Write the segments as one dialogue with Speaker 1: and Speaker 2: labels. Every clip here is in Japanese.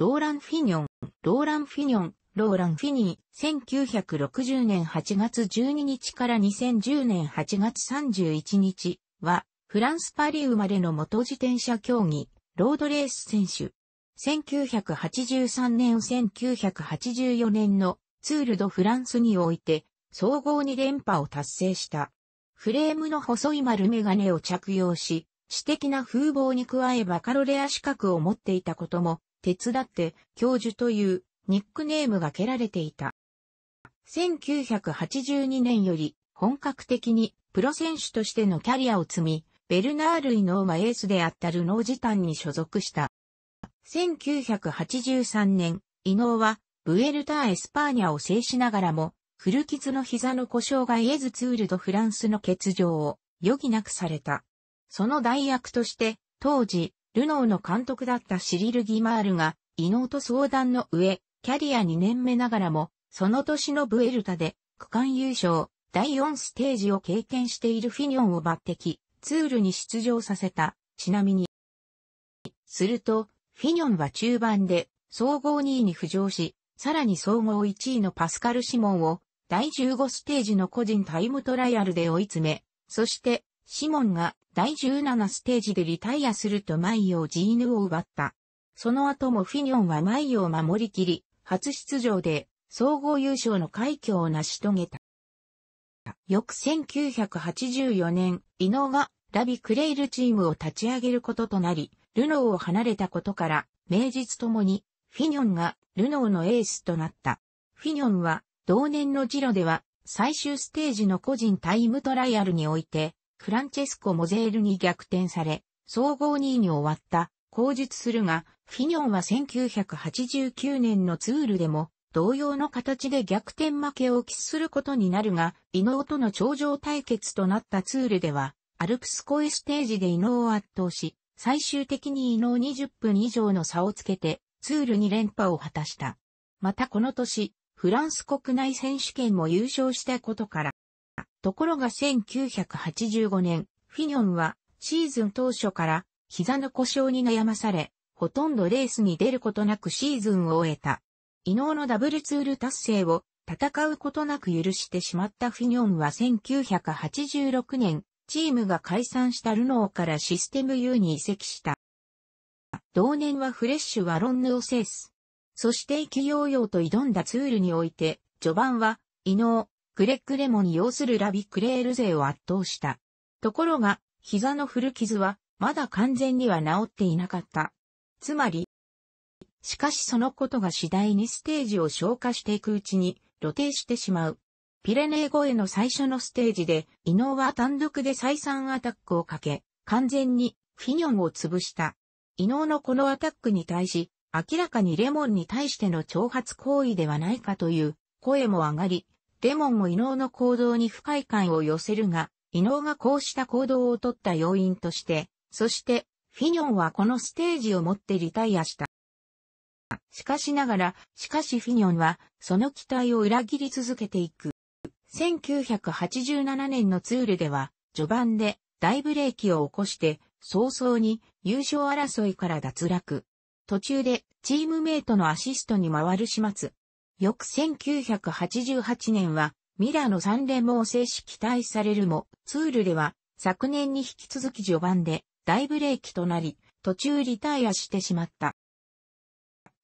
Speaker 1: ローラン・フィニョン、ローラン・フィニョン、ローラン・フィニー、1960年8月12日から2010年8月31日は、フランス・パリ生まれの元自転車競技、ロードレース選手。1983年1984年のツール・ド・フランスにおいて、総合2連覇を達成した。フレームの細い丸メガネを着用し、私的な風貌に加えバカロレア資格を持っていたことも手伝って教授というニックネームが蹴られていた。1982年より本格的にプロ選手としてのキャリアを積み、ベルナール・イノーはエースであったルノー時短に所属した。1983年、イノーはブエルター・エスパーニャを制しながらも、古傷の膝の故障がイエズツールド・フランスの欠場を余儀なくされた。その代役として、当時、ルノーの監督だったシリル・ギマールが、異能と相談の上、キャリア2年目ながらも、その年のブエルタで、区間優勝、第4ステージを経験しているフィニョンを抜擢、ツールに出場させた。ちなみに、すると、フィニョンは中盤で、総合2位に浮上し、さらに総合1位のパスカル・シモンを、第15ステージの個人タイムトライアルで追い詰め、そして、シモンが第17ステージでリタイアするとマイヨー・ジーヌを奪った。その後もフィニョンはマイヨを守りきり、初出場で総合優勝の快挙を成し遂げた。翌1984年、ノ能がラビ・クレイルチームを立ち上げることとなり、ルノーを離れたことから、名実ともに、フィニョンがルノーのエースとなった。フィニョンは、同年のジロでは、最終ステージの個人タイムトライアルにおいて、フランチェスコ・モゼールに逆転され、総合2位に終わった、口述するが、フィニョンは1989年のツールでも、同様の形で逆転負けを喫することになるが、伊能との頂上対決となったツールでは、アルプスコイステージで伊能を圧倒し、最終的に伊能20分以上の差をつけて、ツールに連覇を果たした。またこの年、フランス国内選手権も優勝したことから、ところが1985年、フィニョンはシーズン当初から膝の故障に悩まされ、ほとんどレースに出ることなくシーズンを終えた。異能のダブルツール達成を戦うことなく許してしまったフィニョンは1986年、チームが解散したルノーからシステム U に移籍した。同年はフレッシュワロンヌを制す。そして意気揚々と挑んだツールにおいて、序盤は、異能、クレックレモン要するラビ・クレール勢を圧倒した。ところが、膝の古傷は、まだ完全には治っていなかった。つまり、しかしそのことが次第にステージを消化していくうちに露呈してしまう。ピレネー越えの最初のステージで、伊能は単独で再三アタックをかけ、完全にフィニョンを潰した。伊能のこのアタックに対し、明らかにレモンに対しての挑発行為ではないかという声も上がり、デモンも異能の行動に不快感を寄せるが、異能がこうした行動を取った要因として、そして、フィニョンはこのステージをもってリタイアした。しかしながら、しかしフィニョンは、その期待を裏切り続けていく。1987年のツールでは、序盤で大ブレーキを起こして、早々に優勝争いから脱落。途中でチームメイトのアシストに回る始末。翌1988年は、ミラノ・の3連モを正式期待されるも、ツールでは、昨年に引き続き序盤で大ブレーキとなり、途中リタイアしてしまった。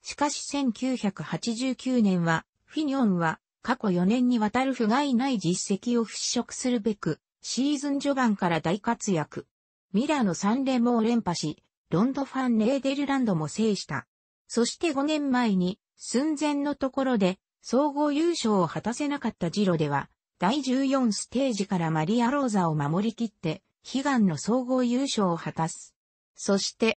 Speaker 1: しかし1989年は、フィニョンは過去4年にわたる不甲斐ない実績を払拭するべく、シーズン序盤から大活躍。ミラノ・の3連モを連覇し、ロンドファン・ネーデルランドも制した。そして5年前に寸前のところで総合優勝を果たせなかったジロでは、第14ステージからマリア・ローザを守り切って、悲願の総合優勝を果たす。そして、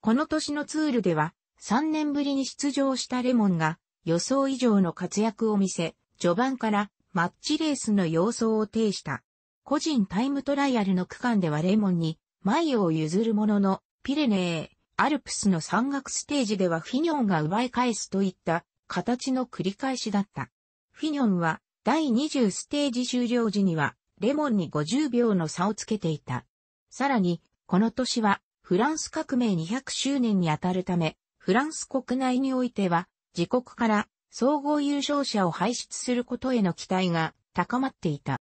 Speaker 1: この年のツールでは、3年ぶりに出場したレモンが、予想以上の活躍を見せ、序盤からマッチレースの様相を呈した。個人タイムトライアルの区間ではレモンに、前を譲るものの、ピレネー、アルプスの山岳ステージではフィニョンが奪い返すといった形の繰り返しだった。フィニョンは第20ステージ終了時にはレモンに50秒の差をつけていた。さらに、この年はフランス革命200周年にあたるため、フランス国内においては自国から総合優勝者を輩出することへの期待が高まっていた。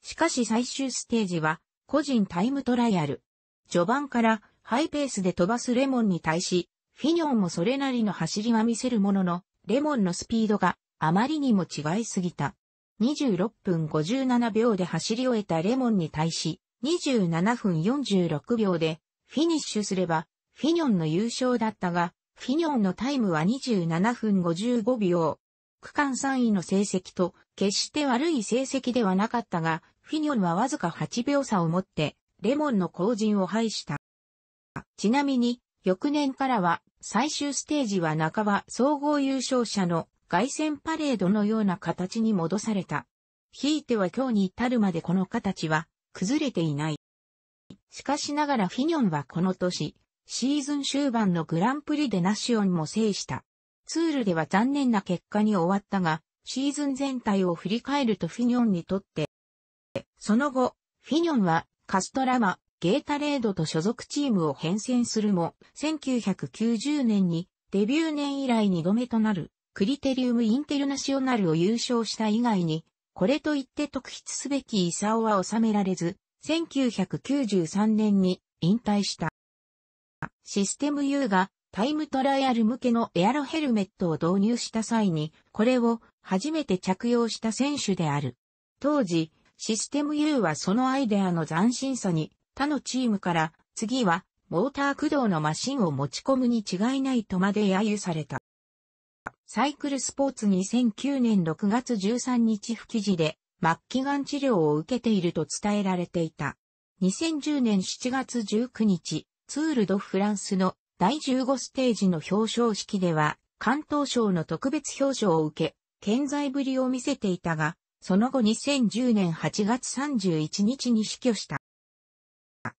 Speaker 1: しかし最終ステージは個人タイムトライアル。序盤からハイペースで飛ばすレモンに対し、フィニョンもそれなりの走りは見せるものの、レモンのスピードがあまりにも違いすぎた。26分57秒で走り終えたレモンに対し、27分46秒でフィニッシュすれば、フィニョンの優勝だったが、フィニョンのタイムは27分55秒。区間3位の成績と、決して悪い成績ではなかったが、フィニョンはわずか8秒差を持って、レモンの後陣を排した。ちなみに、翌年からは、最終ステージは半ば総合優勝者の凱旋パレードのような形に戻された。ひいては今日に至るまでこの形は崩れていない。しかしながらフィニョンはこの年、シーズン終盤のグランプリでナシオンも制した。ツールでは残念な結果に終わったが、シーズン全体を振り返るとフィニョンにとって、その後、フィニョンはカストラマ、ゲータレードと所属チームを変遷するも、1990年にデビュー年以来2度目となるクリテリウムインテルナショナルを優勝した以外に、これといって特筆すべきイサオは収められず、1993年に引退した。システム U がタイムトライアル向けのエアロヘルメットを導入した際に、これを初めて着用した選手である。当時、システム U はそのアイデアの斬新さに他のチームから、次は、モーター駆動のマシンを持ち込むに違いないとまで揶揄された。サイクルスポーツ2009年6月13日不記事で、末期がん治療を受けていると伝えられていた。2010年7月19日、ツール・ド・フランスの第15ステージの表彰式では、関東省の特別表彰を受け、健在ぶりを見せていたが、その後2010年8月31日に死去した。